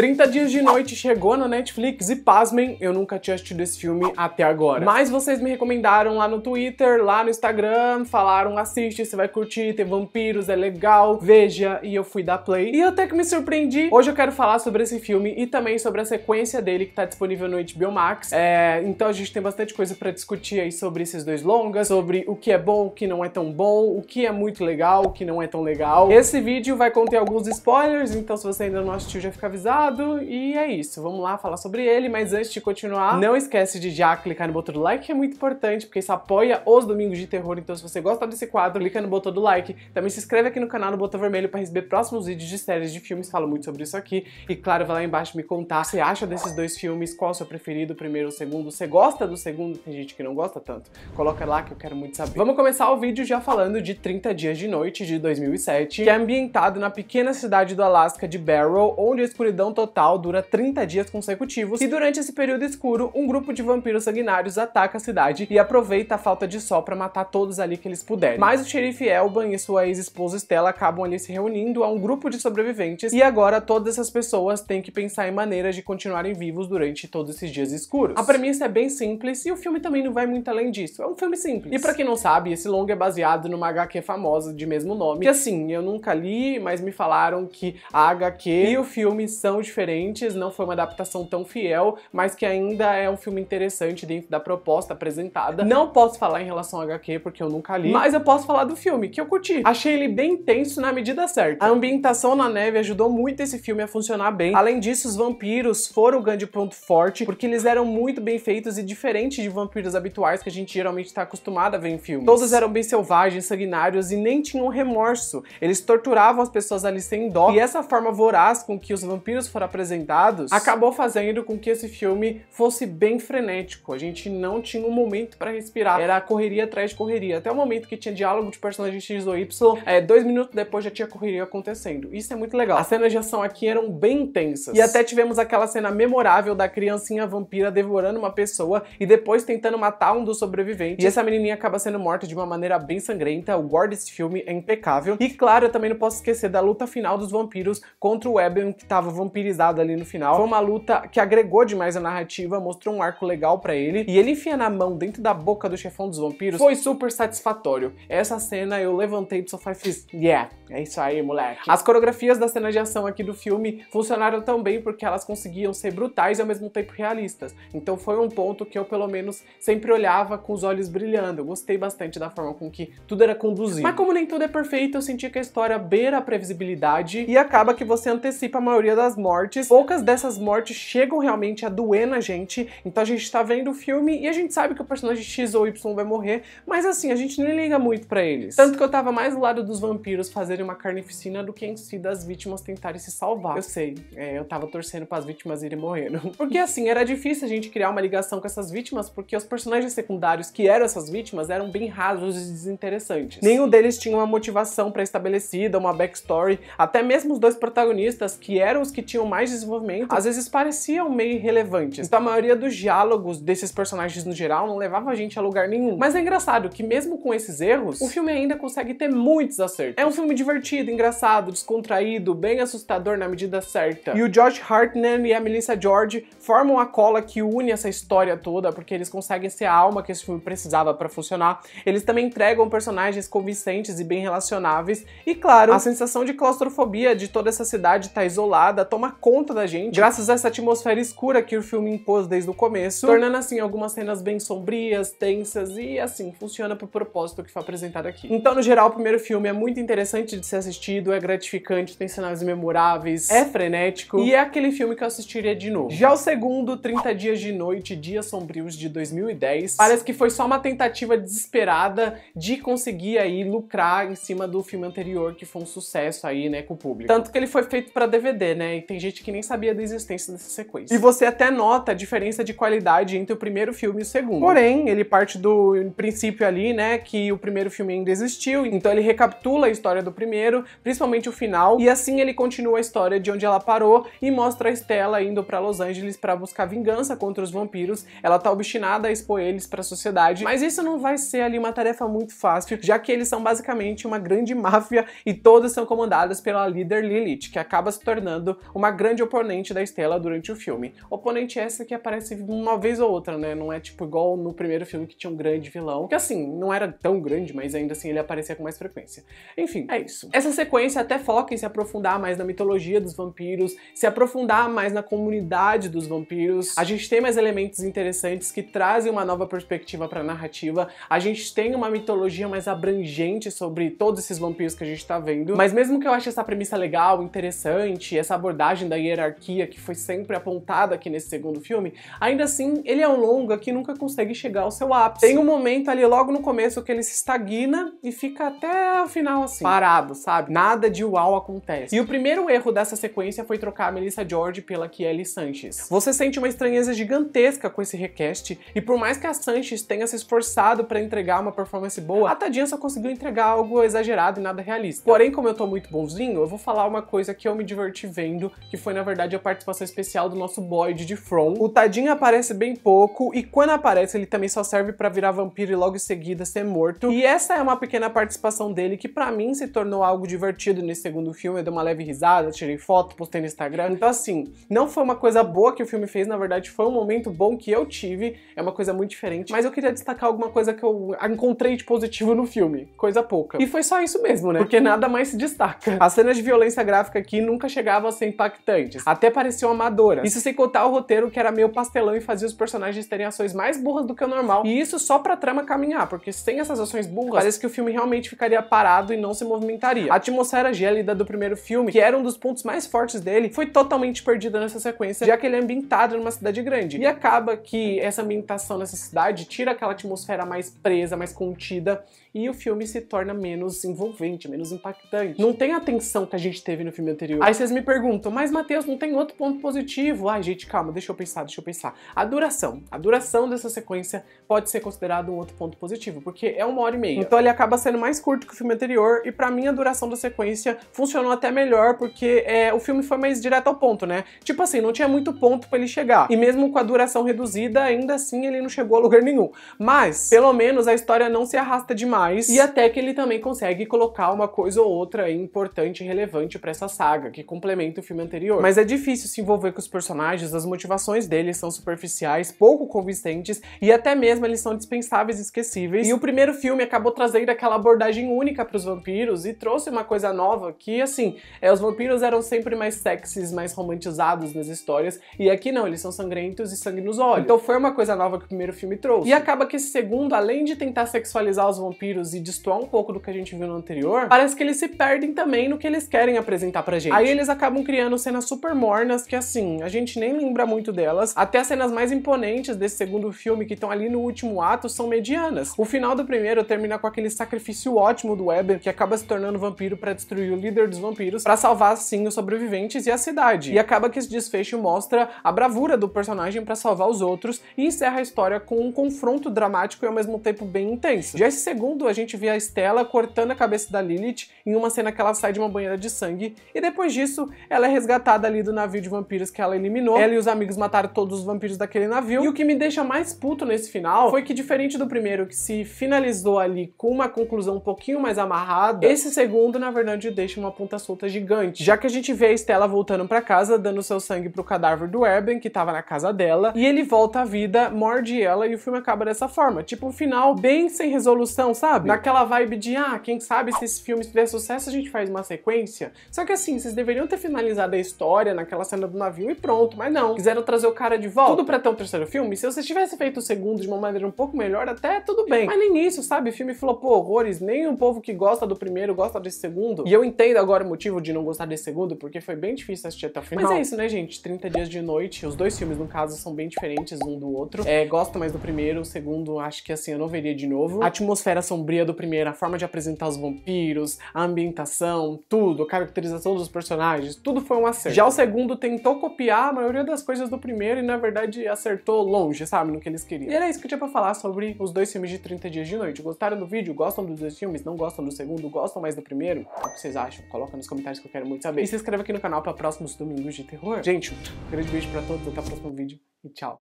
30 Dias de Noite chegou na Netflix e pasmem, eu nunca tinha assistido esse filme até agora. Mas vocês me recomendaram lá no Twitter, lá no Instagram, falaram assiste, você vai curtir, tem vampiros, é legal, veja, e eu fui dar play. E até que me surpreendi. Hoje eu quero falar sobre esse filme e também sobre a sequência dele que tá disponível no HBO Max. É, então a gente tem bastante coisa para discutir aí sobre esses dois longas, sobre o que é bom, o que não é tão bom, o que é muito legal, o que não é tão legal. Esse vídeo vai conter alguns spoilers, então se você ainda não assistiu já fica avisado e é isso. Vamos lá falar sobre ele, mas antes de continuar, não esquece de já clicar no botão do like, que é muito importante, porque isso apoia os Domingos de Terror. Então, se você gosta desse quadro, clica no botão do like. Também se inscreve aqui no canal no botão vermelho para receber próximos vídeos de séries de filmes. Falo muito sobre isso aqui. E claro, vai lá embaixo me contar se acha desses dois filmes, qual o seu preferido, o primeiro ou segundo. Você gosta do segundo? Tem gente que não gosta tanto. Coloca lá que eu quero muito saber. Vamos começar o vídeo já falando de 30 Dias de Noite de 2007, que é ambientado na pequena cidade do Alasca de Barrow, onde a escuridão total dura 30 dias consecutivos, e durante esse período escuro, um grupo de vampiros sanguinários ataca a cidade e aproveita a falta de sol para matar todos ali que eles puderem. Mas o xerife Elban e sua ex-esposa Stella acabam ali se reunindo a um grupo de sobreviventes, e agora todas essas pessoas têm que pensar em maneiras de continuarem vivos durante todos esses dias escuros. A premissa é bem simples e o filme também não vai muito além disso. É um filme simples. E para quem não sabe, esse longa é baseado numa HQ famosa de mesmo nome, que assim, eu nunca li, mas me falaram que a HQ e o filme são diferentes, não foi uma adaptação tão fiel, mas que ainda é um filme interessante dentro da proposta apresentada. Não posso falar em relação ao HQ, porque eu nunca li, mas eu posso falar do filme, que eu curti. Achei ele bem tenso na medida certa. A ambientação na neve ajudou muito esse filme a funcionar bem. Além disso, os vampiros foram o grande ponto forte, porque eles eram muito bem feitos e diferentes de vampiros habituais que a gente geralmente está acostumado a ver em filmes. Todos eram bem selvagens, sanguinários e nem tinham remorso. Eles torturavam as pessoas ali sem dó, e essa forma voraz com que os vampiros foram apresentados, acabou fazendo com que esse filme fosse bem frenético. A gente não tinha um momento para respirar. Era correria atrás de correria. Até o momento que tinha diálogo de personagem X ou Y, é, dois minutos depois já tinha correria acontecendo. Isso é muito legal. As cenas de ação aqui eram bem intensas. E até tivemos aquela cena memorável da criancinha vampira devorando uma pessoa e depois tentando matar um dos sobreviventes. E essa menininha acaba sendo morta de uma maneira bem sangrenta. O gore desse filme é impecável. E claro, eu também não posso esquecer da luta final dos vampiros contra o Eben, que tava vampiro vampirizado ali no final. Foi uma luta que agregou demais a narrativa, mostrou um arco legal para ele, e ele enfia na mão dentro da boca do chefão dos vampiros, foi super satisfatório. Essa cena eu levantei do sofá e fiz, yeah, é isso aí, moleque. As coreografias da cena de ação aqui do filme funcionaram tão bem porque elas conseguiam ser brutais e ao mesmo tempo realistas. Então foi um ponto que eu pelo menos sempre olhava com os olhos brilhando. Eu gostei bastante da forma com que tudo era conduzido. Mas como nem tudo é perfeito, eu senti que a história beira a previsibilidade e acaba que você antecipa a maioria das mortes mortes. Poucas dessas mortes chegam realmente a doer na gente. Então a gente tá vendo o filme e a gente sabe que o personagem X ou Y vai morrer, mas assim, a gente não liga muito para eles. Tanto que eu tava mais do lado dos vampiros fazerem uma carnificina do que em si das vítimas tentarem se salvar. Eu sei, é, eu tava torcendo para as vítimas irem morrendo. Porque assim, era difícil a gente criar uma ligação com essas vítimas, porque os personagens secundários que eram essas vítimas eram bem rasos e desinteressantes. Nenhum deles tinha uma motivação pré-estabelecida, uma backstory. Até mesmo os dois protagonistas, que eram os que tinham tinham mais desenvolvimento, às vezes pareciam meio irrelevantes. Então a maioria dos diálogos desses personagens no geral não levava a gente a lugar nenhum. Mas é engraçado que mesmo com esses erros, o filme ainda consegue ter muitos acertos. É um filme divertido, engraçado, descontraído, bem assustador na medida certa. E o Josh Hartnett e a Melissa George formam a cola que une essa história toda, porque eles conseguem ser a alma que esse filme precisava para funcionar. Eles também entregam personagens convincentes e bem relacionáveis. E claro, a sensação de claustrofobia de toda essa cidade estar tá isolada toma tomar conta da gente, graças a essa atmosfera escura que o filme impôs desde o começo, tornando assim algumas cenas bem sombrias, tensas e assim, funciona pro propósito que foi apresentado aqui. Então, no geral, o primeiro filme é muito interessante de ser assistido, é gratificante, tem cenários memoráveis, é frenético e é aquele filme que eu assistiria de novo. Já o segundo, 30 Dias de Noite, Dias Sombrios de 2010, parece que foi só uma tentativa desesperada de conseguir aí lucrar em cima do filme anterior que foi um sucesso aí, né, com o público. Tanto que ele foi feito para DVD, né? E tem gente que nem sabia da existência dessa sequência. E você até nota a diferença de qualidade entre o primeiro filme e o segundo. Porém, ele parte do princípio ali, né, que o primeiro filme ainda existiu, então ele recapitula a história do primeiro, principalmente o final, e assim ele continua a história de onde ela parou e mostra a Estela indo para Los Angeles para buscar vingança contra os vampiros. Ela tá obstinada a expor eles para a sociedade, mas isso não vai ser ali uma tarefa muito fácil, já que eles são basicamente uma grande máfia e todas são comandadas pela líder Lilith, que acaba se tornando uma uma grande oponente da Estela durante o filme. Oponente essa que aparece uma vez ou outra, né? Não é tipo igual no primeiro filme que tinha um grande vilão, que assim, não era tão grande, mas ainda assim ele aparecia com mais frequência. Enfim, é isso. Essa sequência até foca em se aprofundar mais na mitologia dos vampiros, se aprofundar mais na comunidade dos vampiros. A gente tem mais elementos interessantes que trazem uma nova perspectiva para a narrativa. A gente tem uma mitologia mais abrangente sobre todos esses vampiros que a gente tá vendo. Mas mesmo que eu ache essa premissa legal, interessante, essa abordagem linguagem da hierarquia que foi sempre apontada aqui nesse segundo filme, ainda assim ele é um longa que nunca consegue chegar ao seu ápice. Tem um momento ali logo no começo que ele se estagna e fica até o final assim, parado, sabe? Nada de uau acontece. E o primeiro erro dessa sequência foi trocar a Melissa George pela Kelly Sanches. Você sente uma estranheza gigantesca com esse request e por mais que a Sanches tenha se esforçado para entregar uma performance boa, a tadinha só conseguiu entregar algo exagerado e nada realista. Porém, como eu tô muito bonzinho, eu vou falar uma coisa que eu me diverti vendo que foi na verdade a participação especial do nosso Boyd de From. O Tadinho aparece bem pouco e quando aparece ele também só serve para virar vampiro e logo em seguida ser morto. E essa é uma pequena participação dele que para mim se tornou algo divertido nesse segundo filme. Eu dei uma leve risada, tirei foto, postei no Instagram. Então assim, não foi uma coisa boa que o filme fez, na verdade foi um momento bom que eu tive. É uma coisa muito diferente, mas eu queria destacar alguma coisa que eu encontrei de positivo no filme. Coisa pouca. E foi só isso mesmo, né? Porque nada mais se destaca. As cenas de violência gráfica aqui nunca chegavam a ser impactantes impactantes. Até pareceu amadora. Isso sem contar o roteiro que era meio pastelão e fazia os personagens terem ações mais burras do que o normal. E isso só pra trama caminhar, porque sem essas ações burras, parece que o filme realmente ficaria parado e não se movimentaria. A atmosfera gélida do primeiro filme, que era um dos pontos mais fortes dele, foi totalmente perdida nessa sequência, já que ele é ambientado numa cidade grande. E acaba que essa ambientação nessa cidade tira aquela atmosfera mais presa, mais contida, e o filme se torna menos envolvente, menos impactante. Não tem a tensão que a gente teve no filme anterior. Aí vocês me perguntam, mas, Matheus, não tem outro ponto positivo. Ai, gente, calma, deixa eu pensar, deixa eu pensar. A duração. A duração dessa sequência pode ser considerada um outro ponto positivo, porque é uma hora e meia. Então ele acaba sendo mais curto que o filme anterior, e para mim a duração da sequência funcionou até melhor, porque é, o filme foi mais direto ao ponto, né? Tipo assim, não tinha muito ponto para ele chegar. E mesmo com a duração reduzida, ainda assim ele não chegou a lugar nenhum. Mas, pelo menos, a história não se arrasta demais, e até que ele também consegue colocar uma coisa ou outra importante e relevante para essa saga, que complementa o filme anterior anterior. Mas é difícil se envolver com os personagens, as motivações deles são superficiais, pouco convincentes e até mesmo eles são dispensáveis e esquecíveis. E o primeiro filme acabou trazendo aquela abordagem única para os vampiros e trouxe uma coisa nova que, assim, é, os vampiros eram sempre mais sexys, mais romantizados nas histórias e aqui não, eles são sangrentos e sangue nos olhos. Então foi uma coisa nova que o primeiro filme trouxe. E acaba que esse segundo, além de tentar sexualizar os vampiros e destoar um pouco do que a gente viu no anterior, parece que eles se perdem também no que eles querem apresentar pra gente. Aí eles acabam criando cenas super mornas que, assim, a gente nem lembra muito delas. Até as cenas mais imponentes desse segundo filme, que estão ali no último ato, são medianas. O final do primeiro termina com aquele sacrifício ótimo do Weber, que acaba se tornando vampiro para destruir o líder dos vampiros, para salvar, sim, os sobreviventes e a cidade. E acaba que esse desfecho mostra a bravura do personagem para salvar os outros e encerra a história com um confronto dramático e ao mesmo tempo bem intenso. Já esse segundo, a gente vê a Estela cortando a cabeça da Lilith em uma cena que ela sai de uma banheira de sangue e depois disso ela é resgatada resgatada ali do navio de vampiros que ela eliminou. Ela e os amigos mataram todos os vampiros daquele navio. E o que me deixa mais puto nesse final foi que, diferente do primeiro, que se finalizou ali com uma conclusão um pouquinho mais amarrada, esse segundo, na verdade, deixa uma ponta solta gigante. Já que a gente vê a Estela voltando para casa, dando seu sangue pro cadáver do Erben, que tava na casa dela, e ele volta à vida, morde ela e o filme acaba dessa forma. Tipo, um final bem sem resolução, sabe? Naquela vibe de, ah, quem sabe se esse filme tiver sucesso a gente faz uma sequência. Só que assim, vocês deveriam ter finalizado a história, naquela cena do navio e pronto. Mas não, quiseram trazer o cara de volta. Tudo pra ter um terceiro filme. Se você tivesse feito o segundo de uma maneira um pouco melhor, até tudo bem. Mas nem isso, sabe? O filme falou, pô, horrores. Nem o povo que gosta do primeiro gosta desse segundo. E eu entendo agora o motivo de não gostar desse segundo, porque foi bem difícil assistir até o final. Mas é isso, né, gente? 30 Dias de Noite. Os dois filmes, no caso, são bem diferentes um do outro. É, gosto mais do primeiro. O segundo, acho que assim, eu não veria de novo. A atmosfera sombria do primeiro, a forma de apresentar os vampiros, a ambientação, tudo, a caracterização dos personagens, tudo foi um acerta. Já o segundo tentou copiar a maioria das coisas do primeiro e, na verdade, acertou longe, sabe, no que eles queriam. E era isso que eu tinha pra falar sobre os dois filmes de 30 Dias de Noite. Gostaram do vídeo? Gostam dos dois filmes? Não gostam do segundo? Gostam mais do primeiro? O que vocês acham? Coloca nos comentários que eu quero muito saber. E se inscreve aqui no canal pra próximos domingos de terror. Gente, um grande beijo pra todos, até o próximo vídeo e tchau.